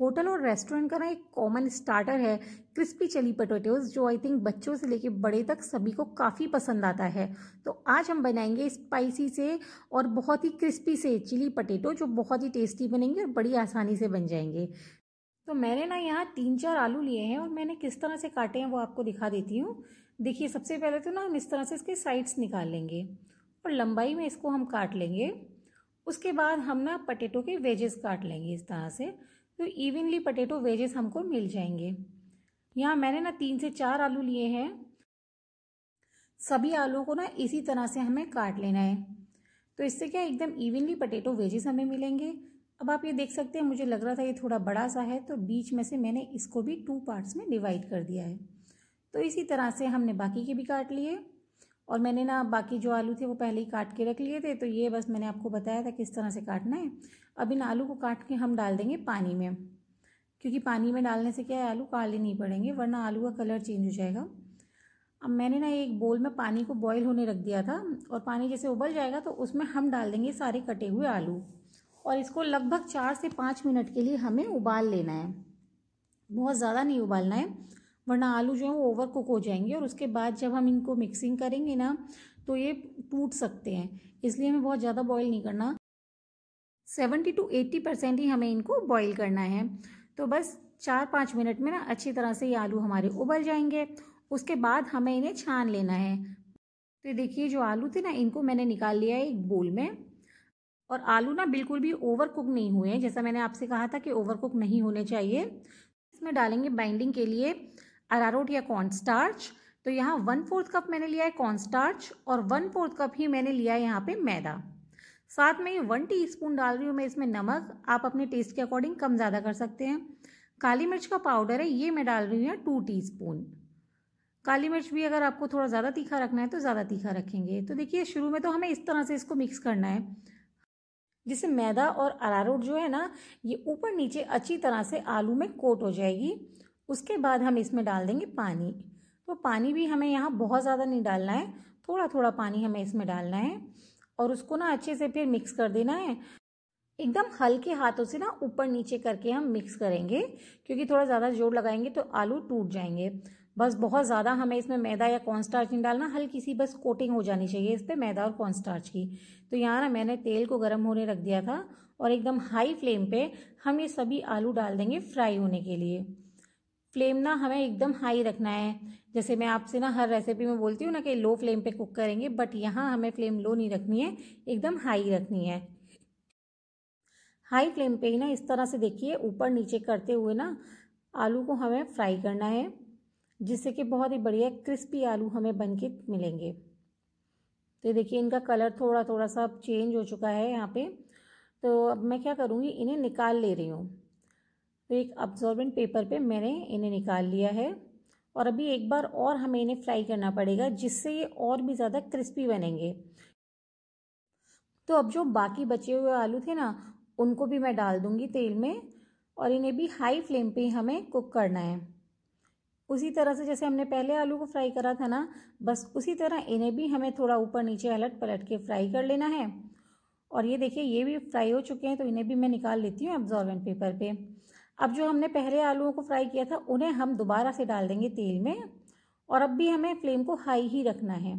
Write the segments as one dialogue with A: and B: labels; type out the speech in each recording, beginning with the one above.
A: hotel और restaurant का ना एक कॉमन स्टार्टर है क्रिस्पी चिली पटेटोज जो आई थिंक बच्चों से लेके बड़े तक सभी को काफ़ी पसंद आता है तो आज हम बनाएंगे स्पाइसी से और बहुत ही क्रिस्पी से चिली पटेटो जो बहुत ही टेस्टी बनेंगे और बड़ी आसानी से बन जाएंगे तो मैंने ना यहाँ तीन चार आलू लिए हैं और मैंने किस तरह से काटे हैं वो आपको दिखा देती हूँ देखिए सबसे पहले तो ना हम इस तरह से इसके साइड्स निकाल लेंगे और लंबाई में इसको हम काट लेंगे उसके बाद हम ना पटेटो के वेजेस काट लेंगे इस तरह से तो इवनली पटेटो वेजेस हमको मिल जाएंगे यहाँ मैंने ना तीन से चार आलू लिए हैं सभी आलू को ना इसी तरह से हमें काट लेना है तो इससे क्या एकदम इवनली पटेटो वेजेस हमें मिलेंगे अब आप ये देख सकते हैं मुझे लग रहा था ये थोड़ा बड़ा सा है तो बीच में से मैंने इसको भी टू पार्ट्स में डिवाइड कर दिया है तो इसी तरह से हमने बाकी के भी काट लिए और मैंने ना बाकी जो आलू थे वो पहले ही काट के रख लिए थे तो ये बस मैंने आपको बताया था किस तरह से काटना है अब इन आलू को काट के हम डाल देंगे पानी में क्योंकि पानी में डालने से क्या है आलू काले नहीं पड़ेंगे वरना आलू का कलर चेंज हो जाएगा अब मैंने ना एक बोल में पानी को बॉईल होने रख दिया था और पानी जैसे उबल जाएगा तो उसमें हम डाल देंगे सारे कटे हुए आलू और इसको लगभग चार से पाँच मिनट के लिए हमें उबाल लेना है बहुत ज़्यादा नहीं उबालना है वरना आलू जो है वो ओवर कुक हो जाएंगे और उसके बाद जब हम इनको मिक्सिंग करेंगे ना तो ये टूट सकते हैं इसलिए हमें बहुत ज़्यादा बॉईल नहीं करना सेवेंटी टू एट्टी परसेंट ही हमें इनको बॉईल करना है तो बस चार पाँच मिनट में ना अच्छी तरह से ये आलू हमारे उबल जाएंगे उसके बाद हमें इन्हें छान लेना है तो देखिए जो आलू थे ना इनको मैंने निकाल लिया है एक बोल में और आलू ना बिल्कुल भी ओवर कुक नहीं हुए हैं जैसा मैंने आपसे कहा था कि ओवर कुक नहीं होने चाहिए इसमें डालेंगे बाइंडिंग के लिए अरारोट या कॉर्न स्टार्च तो यहाँ वन फोर्थ कप मैंने लिया है कॉर्न स्टार्च और वन फोर्थ कप ही मैंने लिया है यहाँ पे मैदा साथ में ये वन टीस्पून डाल रही हूँ मैं इसमें नमक आप अपने टेस्ट के अकॉर्डिंग कम ज़्यादा कर सकते हैं काली मिर्च का पाउडर है ये मैं डाल रही हूँ यहाँ टू स्पून काली मिर्च भी अगर आपको थोड़ा ज़्यादा तीखा रखना है तो ज़्यादा तीखा रखेंगे तो देखिए शुरू में तो हमें इस तरह से इसको मिक्स करना है जिससे मैदा और अरारोट जो है ना ये ऊपर नीचे अच्छी तरह से आलू में कोट हो जाएगी उसके बाद हम इसमें डाल देंगे पानी तो पानी भी हमें यहाँ बहुत ज़्यादा नहीं डालना है थोड़ा थोड़ा पानी हमें इसमें डालना है और उसको ना अच्छे से फिर मिक्स कर देना है एकदम हल्के हाथों से ना ऊपर नीचे करके हम मिक्स करेंगे क्योंकि थोड़ा ज़्यादा जोर लगाएंगे तो आलू टूट जाएंगे बस बहुत ज़्यादा हमें इसमें मैदा या कॉर्नस्टार्च नहीं डालना हल्की सी बस कोटिंग हो जानी चाहिए इस पर मैदा और कॉर्नस्टार्च की तो यहाँ ना मैंने तेल को गर्म होने रख दिया था और एकदम हाई फ्लेम पे हम ये सभी आलू डाल देंगे फ्राई होने के लिए फ्लेम ना हमें एकदम हाई रखना है जैसे मैं आपसे ना हर रेसिपी में बोलती हूँ ना कि लो फ्लेम पे कुक करेंगे बट यहाँ हमें फ्लेम लो नहीं रखनी है एकदम हाई रखनी है हाई फ्लेम पे ही ना इस तरह से देखिए ऊपर नीचे करते हुए ना आलू को हमें फ्राई करना है जिससे कि बहुत ही बढ़िया क्रिस्पी आलू हमें बन के मिलेंगे तो देखिए इनका कलर थोड़ा थोड़ा सा चेंज हो चुका है यहाँ पे तो अब मैं क्या करूँगी इन्हें निकाल ले रही हूँ तो एक अब्जॉर्बेंट पेपर पे मैंने इन्हें निकाल लिया है और अभी एक बार और हमें इन्हें फ्राई करना पड़ेगा जिससे ये और भी ज़्यादा क्रिस्पी बनेंगे तो अब जो बाकी बचे हुए आलू थे ना उनको भी मैं डाल दूंगी तेल में और इन्हें भी हाई फ्लेम पे हमें कुक करना है उसी तरह से जैसे हमने पहले आलू को फ्राई करा था ना बस उसी तरह इन्हें भी हमें थोड़ा ऊपर नीचे अलट पलट के फ्राई कर लेना है और ये देखिए ये भी फ्राई हो चुके हैं तो इन्हें भी मैं निकाल लेती हूँ एब्जॉर्बेंट पेपर पे अब जो हमने पहले आलूओं को फ्राई किया था उन्हें हम दोबारा से डाल देंगे तेल में और अब भी हमें फ्लेम को हाई ही रखना है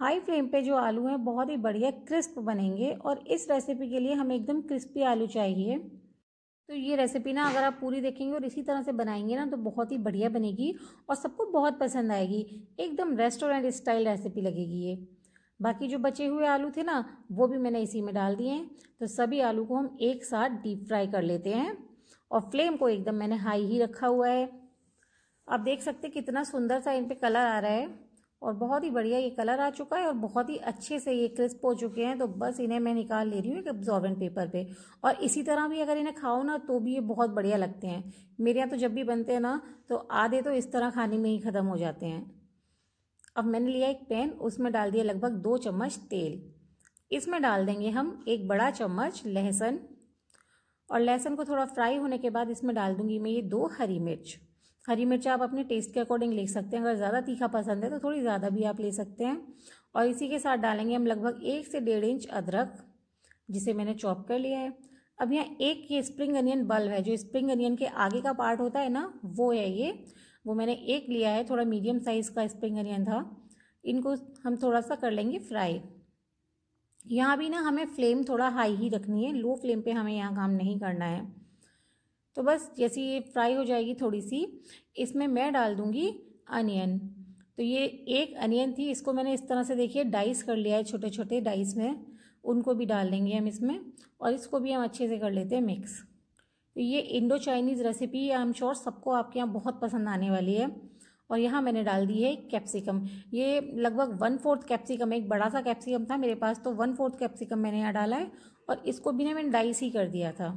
A: हाई फ्लेम पे जो आलू हैं बहुत ही बढ़िया क्रिस्प बनेंगे और इस रेसिपी के लिए हमें एकदम क्रिस्पी आलू चाहिए तो ये रेसिपी ना अगर आप पूरी देखेंगे और इसी तरह से बनाएंगे ना तो बहुत ही बढ़िया बनेगी और सबको बहुत पसंद आएगी एकदम रेस्टोरेंट स्टाइल रेसिपी लगेगी ये बाकी जो बचे हुए आलू थे ना वो भी मैंने इसी में डाल दिए हैं तो सभी आलू को हम एक साथ डीप फ्राई कर लेते हैं और फ्लेम को एकदम मैंने हाई ही रखा हुआ है आप देख सकते कितना सुंदर सा इन पर कलर आ रहा है और बहुत ही बढ़िया ये कलर आ चुका है और बहुत ही अच्छे से ये क्रिस्प हो चुके हैं तो बस इन्हें मैं निकाल ले रही हूँ एक ऑब्जॉर्बेंट पेपर पे और इसी तरह भी अगर इन्हें खाओ ना तो भी ये बहुत बढ़िया लगते हैं मेरे यहाँ तो जब भी बनते हैं ना तो आधे तो इस तरह खाने में ही ख़त्म हो जाते हैं अब मैंने लिया एक पैन उसमें डाल दिया लगभग दो चम्मच तेल इसमें डाल देंगे हम एक बड़ा चम्मच लहसुन और लहसुन को थोड़ा फ्राई होने के बाद इसमें डाल दूंगी मैं ये दो हरी मिर्च हरी मिर्च आप अपने टेस्ट के अकॉर्डिंग ले सकते हैं अगर ज़्यादा तीखा पसंद है तो थोड़ी ज़्यादा भी आप ले सकते हैं और इसी के साथ डालेंगे हम लगभग एक से डेढ़ इंच अदरक जिसे मैंने चॉप कर लिया है अब यहाँ एक ये स्प्रिंग अनियन बल्ब है जो स्प्रिंग अनियन के आगे का पार्ट होता है ना वो है ये वो मैंने एक लिया है थोड़ा मीडियम साइज़ का स्प्रिंग अनियन था इनको हम थोड़ा सा कर लेंगे फ्राई यहाँ भी ना हमें फ्लेम थोड़ा हाई ही रखनी है लो फ्लेम पे हमें यहाँ काम नहीं करना है तो बस जैसे ये फ्राई हो जाएगी थोड़ी सी इसमें मैं डाल दूँगी अनियन तो ये एक अनियन थी इसको मैंने इस तरह से देखिए डाइस कर लिया है छोटे छोटे डाइस में उनको भी डाल देंगे हम इसमें और इसको भी हम अच्छे से कर लेते हैं मिक्स तो ये Indo Chinese recipe I am sure सबको आपके यहाँ बहुत पसंद आने वाली है और यहाँ मैंने डाल दी है कैप्सिकम ये लगभग वन फोर्थ कैप्सिकम एक बड़ा सा कैप्सिकम था मेरे पास तो वन फोर्थ कैप्सिकम मैंने यहाँ डाला है और इसको भी ना मैंने डाइस ही कर दिया था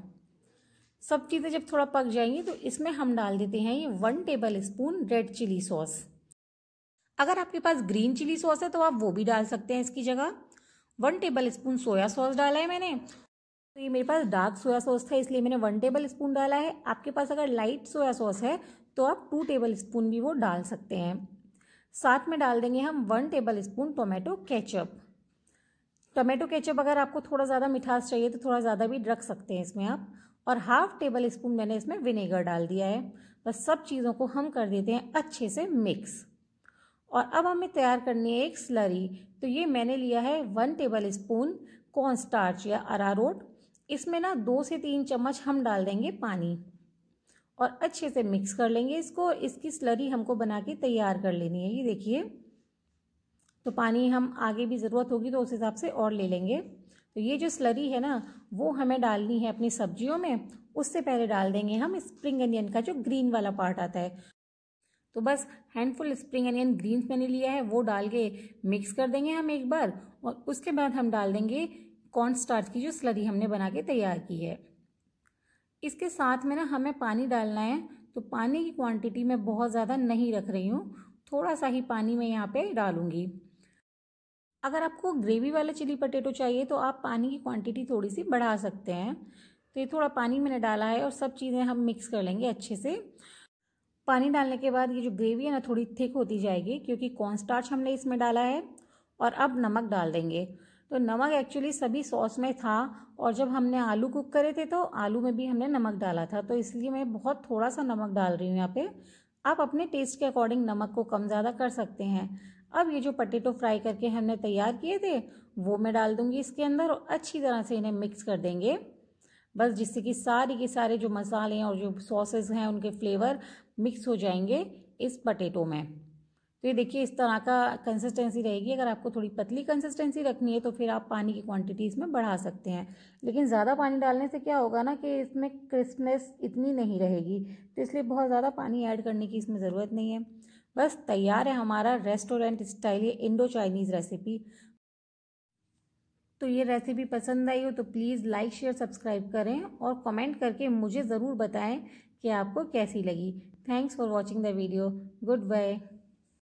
A: सब चीज़ें जब थोड़ा पक जाएंगी तो इसमें हम डाल देते हैं ये one tablespoon red chilli sauce अगर आपके पास ग्रीन चिली सॉस है तो आप वो भी डाल सकते हैं इसकी जगह one tablespoon soya sauce डाला है मैंने तो ये मेरे पास डार्क सोया सॉस था इसलिए मैंने वन टेबल स्पून डाला है आपके पास अगर लाइट सोया सॉस है तो आप टू टेबल स्पून भी वो डाल सकते हैं साथ में डाल देंगे हम one tablespoon tomato ketchup tomato ketchup अगर आपको थोड़ा ज़्यादा मिठास चाहिए तो थोड़ा ज़्यादा भी रख सकते हैं इसमें आप और हाफ टेबल स्पून मैंने इसमें विनेगर डाल दिया है बस सब चीज़ों को हम कर देते हैं अच्छे से मिक्स और अब हमें तैयार करनी है एक स्लरी तो ये मैंने लिया है one tablespoon corn starch या अरारोट इसमें ना दो से तीन चम्मच हम डाल देंगे पानी और अच्छे से मिक्स कर लेंगे इसको इसकी स्लरी हमको बना के तैयार कर लेनी है ये देखिए तो पानी हम आगे भी ज़रूरत होगी तो उस हिसाब से और ले लेंगे तो ये जो स्लरी है ना वो हमें डालनी है अपनी सब्जियों में उससे पहले डाल देंगे हम स्प्रिंग अनियन का जो ग्रीन वाला पार्ट आता है तो बस हैंडफुल स्प्रिंग अनियन ग्रीन्स मैंने लिया है वो डाल के मिक्स कर देंगे हम एक बार और उसके बाद हम डाल देंगे कॉर्न स्टार्च की जो स्लरी हमने बना के तैयार की है इसके साथ में ना हमें पानी डालना है तो पानी की क्वांटिटी मैं बहुत ज़्यादा नहीं रख रही हूँ थोड़ा सा ही पानी मैं यहाँ पे डालूँगी अगर आपको ग्रेवी वाला चिली पटेटो चाहिए तो आप पानी की क्वांटिटी थोड़ी सी बढ़ा सकते हैं तो ये थोड़ा पानी मैंने डाला है और सब चीज़ें हम मिक्स कर लेंगे अच्छे से पानी डालने के बाद ये जो ग्रेवी है ना थोड़ी थिक होती जाएगी क्योंकि कॉर्न स्टार्च हमने इसमें डाला है और अब नमक डाल देंगे तो नमक एक्चुअली सभी सॉस में था और जब हमने आलू कुक करे थे तो आलू में भी हमने नमक डाला था तो इसलिए मैं बहुत थोड़ा सा नमक डाल रही हूँ यहाँ पे आप अपने टेस्ट के अकॉर्डिंग नमक को कम ज़्यादा कर सकते हैं अब ये जो पटेटो फ्राई करके हमने तैयार किए थे वो मैं डाल दूंगी इसके अंदर और अच्छी तरह से इन्हें मिक्स कर देंगे बस जिससे कि सारी के सारे जो मसाले और जो सॉसेस हैं उनके फ्लेवर मिक्स हो जाएंगे इस पटेटो में तो ये देखिए इस तरह का कंसिस्टेंसी रहेगी अगर आपको थोड़ी पतली कंसिस्टेंसी रखनी है तो फिर आप पानी की क्वांटिटी इसमें बढ़ा सकते हैं लेकिन ज़्यादा पानी डालने से क्या होगा ना कि इसमें क्रिस्पनेस इतनी नहीं रहेगी तो इसलिए बहुत ज़्यादा पानी ऐड करने की इसमें ज़रूरत नहीं है बस तैयार है हमारा रेस्टोरेंट स्टाइल ये इंडो चाइनीज़ रेसिपी तो ये रेसिपी पसंद आई हो तो प्लीज़ लाइक शेयर सब्सक्राइब करें और कमेंट करके मुझे ज़रूर बताएं कि आपको कैसी लगी thanks for watching the video good bye